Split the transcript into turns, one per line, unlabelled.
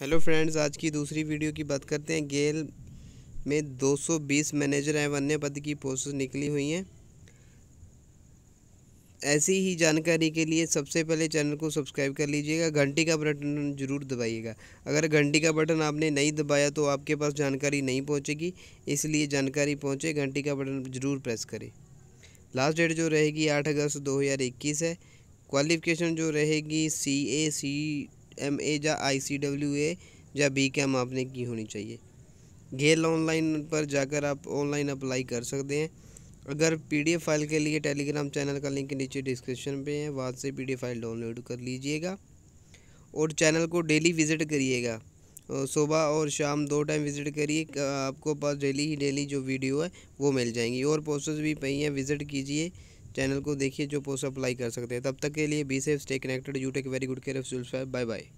hello friends आज की दूसरी वीडियो की बात करते हैं गेल में 220 मैनेजर एवं अन्य पद की पोस्ट निकली हुई हैं ऐसी ही जानकारी के लिए सबसे पहले चैनल को सब्सक्राइब कर लीजिएगा घंटी का बटन जरूर दबाइएगा अगर घंटी का बटन आपने नहीं दबाया तो आपके पास जानकारी नहीं पहुंचेगी इसलिए जानकारी पहुंचे घंटी का बटन जरूर प्रेस करें लास्ट डेट जो रहेगी आठ अगस्त दो है क्वालिफ़िकेशन जो रहेगी सी ए सी एम ए या आई सी डब्ल्यू ए या बी कैम आपने की होनी चाहिए गेल ऑनलाइन पर जाकर आप ऑनलाइन अप्लाई कर सकते हैं अगर पीडीएफ फाइल के लिए टेलीग्राम चैनल का लिंक नीचे डिस्क्रिप्शन पे है वहाँ से पीडीएफ फाइल डाउनलोड कर लीजिएगा और चैनल को डेली विज़िट करिएगा सुबह और शाम दो टाइम विज़िट करिए आपको पास डेली ही डेली जो वीडियो है वो मिल जाएंगी और पोस्टर्स भी पई हैं विज़िट कीजिए चैनल को देखिए जो पोस्ट अप्लाई कर सकते हैं तब तक के लिए be safe stay connected you take very good care of self bye bye